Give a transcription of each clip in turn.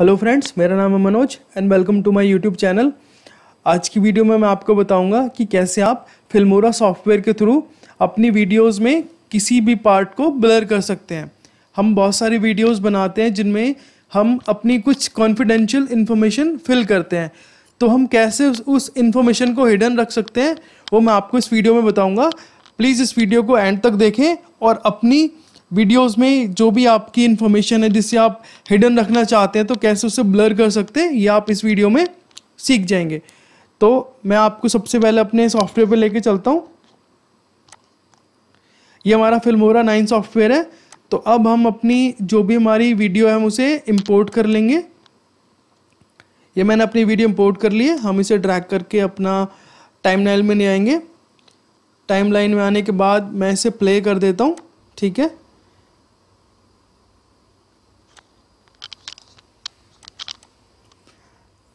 hello friends मेरा नाम है Manoj and welcome to my YouTube channel आज की वीडियो में मैं आपको बताऊंगा कि कैसे आप फिल्मोरा सॉफ्टवेयर के थ्रू अपनी वीडियोस में किसी भी पार्ट को ब्लर कर सकते हैं हम बहुत सारी वीडियोस बनाते हैं जिनमें हम अपनी कुछ कॉन्फिडेंशियल इन्फॉर्मेशन फिल करते हैं तो हम कैसे उस इन्फॉर्मेशन को हिडन रख सकते हैं वो मैं आपको इस वीडियो में बताऊँगा प्लीज़ इस वीडियो को एंड तक देखें और अपनी वीडियोस में जो भी आपकी इन्फॉर्मेशन है जिसे आप हिडन रखना चाहते हैं तो कैसे उसे ब्लर कर सकते हैं ये आप इस वीडियो में सीख जाएंगे तो मैं आपको सबसे पहले अपने सॉफ्टवेयर पर लेके चलता हूँ ये हमारा फिल्मोरा नाइन सॉफ्टवेयर है तो अब हम अपनी जो भी हमारी वीडियो है हम उसे इम्पोर्ट कर लेंगे ये मैंने अपनी वीडियो इम्पोर्ट कर ली है हम इसे ड्रैग करके अपना टाइम में ले आएंगे टाइम लाइन में आने के बाद मैं इसे प्ले कर देता हूँ ठीक है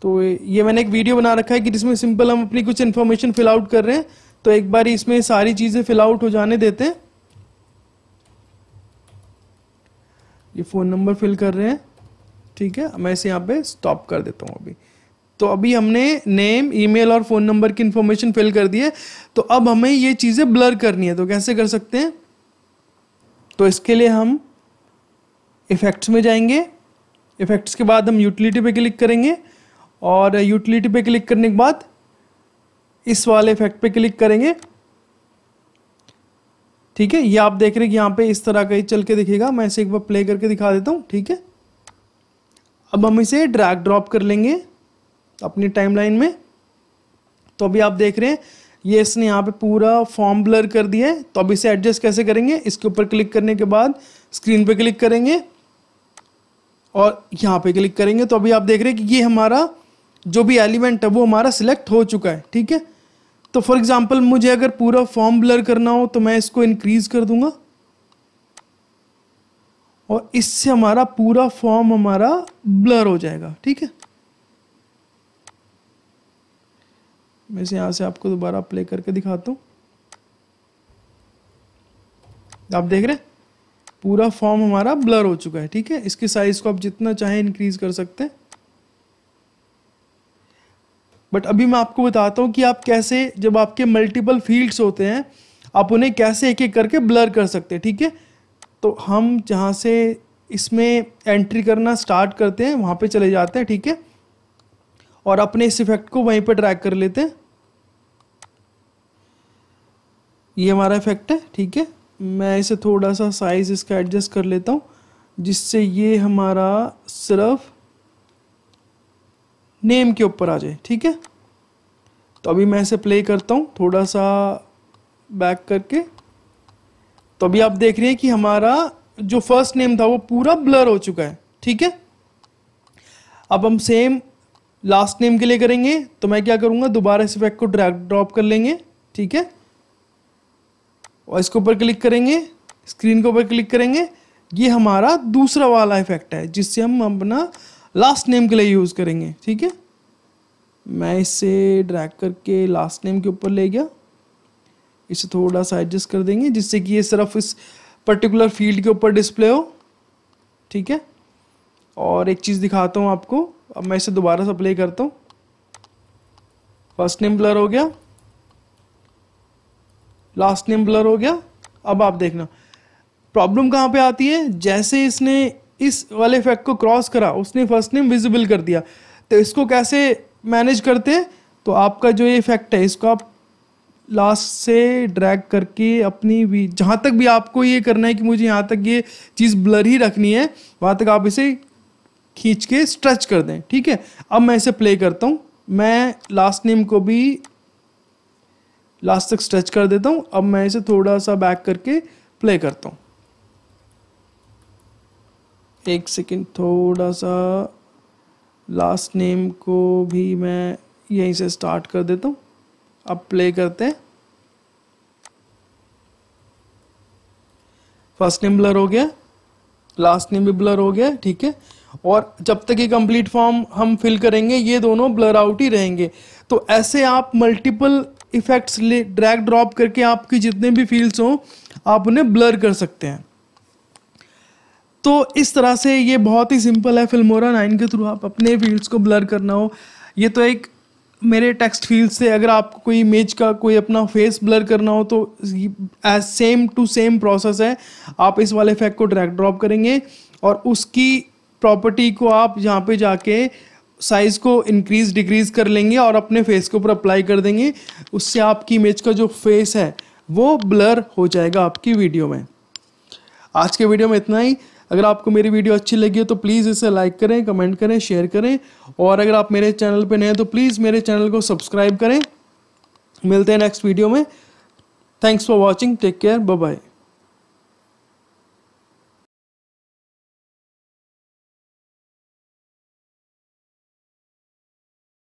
तो ये मैंने एक वीडियो बना रखा है कि जिसमें सिंपल हम अपनी कुछ इन्फॉर्मेशन फिल आउट कर रहे हैं तो एक बार इसमें सारी चीज़ें फिल आउट हो जाने देते हैं ये फ़ोन नंबर फिल कर रहे हैं ठीक है मैं इसे यहाँ पे स्टॉप कर देता हूँ अभी तो अभी हमने नेम ईमेल और फ़ोन नंबर की इन्फॉर्मेशन फिल कर दी है तो अब हमें ये चीज़ें ब्लर करनी है तो कैसे कर सकते हैं तो इसके लिए हम इफ़ेक्ट्स में जाएंगे इफ़ेक्ट्स के बाद हम यूटिलिटी पे क्लिक करेंगे और यूटिलिटी पे क्लिक करने के बाद इस वाले इफेक्ट पे क्लिक करेंगे ठीक है ये आप देख रहे हैं कि यहाँ पे इस तरह का ही चल के दिखेगा मैं इसे एक बार प्ले करके दिखा देता हूँ ठीक है अब हम इसे ड्रैग ड्रॉप कर लेंगे अपनी टाइमलाइन में तो अभी आप देख रहे हैं ये इसने यहाँ पे पूरा फॉर्म ब्लर कर दिया है तो अब इसे एडजस्ट कैसे करेंगे इसके ऊपर क्लिक करने के बाद स्क्रीन पे क्लिक करेंगे और यहाँ पे क्लिक करेंगे तो अभी आप देख रहे हैं कि ये हमारा जो भी एलिमेंट है वो हमारा सिलेक्ट हो चुका है ठीक है तो फॉर एग्जाम्पल मुझे अगर पूरा फॉर्म ब्लर करना हो तो मैं इसको इंक्रीज कर दूंगा और इससे हमारा पूरा फॉर्म हमारा ब्लर हो जाएगा ठीक है मैं इसे यहां से आपको दोबारा प्ले करके दिखाता हूं आप देख रहे हैं पूरा फॉर्म हमारा ब्लर हो चुका है ठीक है इसकी साइज को आप जितना चाहें इंक्रीज कर सकते हैं बट अभी मैं आपको बताता हूँ कि आप कैसे जब आपके मल्टीपल फील्ड्स होते हैं आप उन्हें कैसे एक एक करके ब्लर कर सकते हैं ठीक है तो हम जहाँ से इसमें एंट्री करना स्टार्ट करते हैं वहाँ पे चले जाते हैं ठीक है और अपने इस इफेक्ट को वहीं पे ट्रैक कर लेते हैं ये हमारा इफेक्ट है ठीक है मैं इसे थोड़ा सा साइज़ इसका एडजस्ट कर लेता हूँ जिससे ये हमारा सिर्फ नेम के ऊपर आ जाए ठीक है तो अभी मैं इसे प्ले करता हूँ थोड़ा सा बैक करके तो अभी आप देख रहे हैं कि हमारा जो फर्स्ट नेम था वो पूरा ब्लर हो चुका है ठीक है अब हम सेम लास्ट नेम के लिए करेंगे तो मैं क्या करूँगा दोबारा इस इफेक्ट को ड्रैग ड्रॉप कर लेंगे ठीक है और इसके ऊपर क्लिक करेंगे स्क्रीन के ऊपर क्लिक करेंगे ये हमारा दूसरा वाला इफेक्ट है जिससे हम अपना लास्ट नेम के लिए यूज़ करेंगे ठीक है मैं इसे ड्रैग करके लास्ट नेम के ऊपर ले गया इसे थोड़ा सा एडजस्ट कर देंगे जिससे कि ये सिर्फ इस पर्टिकुलर फील्ड के ऊपर डिस्प्ले हो ठीक है और एक चीज़ दिखाता हूँ आपको अब मैं इसे दोबारा से प्ले करता हूँ फर्स्ट नेम ब्लर हो गया लास्ट नेम ब्लर हो गया अब आप देखना प्रॉब्लम कहाँ पे आती है जैसे इसने इस वाले फैक्ट को क्रॉस करा उसने फर्स्ट नेम विजिबल कर दिया तो इसको कैसे मैनेज करते हैं तो आपका जो ये फैक्ट है इसको आप लास्ट से ड्रैग करके अपनी भी जहाँ तक भी आपको ये करना है कि मुझे यहाँ तक ये चीज़ ब्लर ही रखनी है वहाँ तक आप इसे खींच के स्ट्रेच कर दें ठीक है अब मैं इसे प्ले करता हूँ मैं लास्ट नेम को भी लास्ट तक स्ट्रेच कर देता हूँ अब मैं इसे थोड़ा सा बैक करके प्ले करता हूँ एक सेकेंड थोड़ा सा लास्ट नेम को भी मैं यहीं से स्टार्ट कर देता हूँ अब प्ले करते हैं फर्स्ट नेम ब्लर हो गया लास्ट नेम भी ब्लर हो गया ठीक है और जब तक ये कंप्लीट फॉर्म हम फिल करेंगे ये दोनों ब्लर आउट ही रहेंगे तो ऐसे आप मल्टीपल इफेक्ट्स ले ड्रैग ड्रॉप करके आपकी जितने भी फील्ड्स हों आप उन्हें ब्लर कर सकते हैं तो इस तरह से ये बहुत ही सिंपल है फिल्मोरा नाइन के थ्रू आप अपने फील्ड्स को ब्लर करना हो ये तो एक मेरे टेक्स्ट फील्ड से अगर आपको कोई इमेज का कोई अपना फेस ब्लर करना हो तो as same to same process है आप इस वाले इफेक्ट को ड्रैग ड्रॉप करेंगे और उसकी प्रॉपर्टी को आप यहाँ पे जाके साइज़ को इंक्रीज डिक्रीज कर लेंगे और अपने फेस के ऊपर अप्लाई कर देंगे उससे आपकी इमेज का जो फेस है वो ब्लर हो जाएगा आपकी वीडियो में आज के वीडियो में इतना ही अगर आपको मेरी वीडियो अच्छी लगी हो तो प्लीज़ इसे लाइक करें कमेंट करें शेयर करें और अगर आप मेरे चैनल पर नए हैं तो प्लीज़ मेरे चैनल को सब्सक्राइब करें मिलते हैं नेक्स्ट वीडियो में thanks for watching take care bye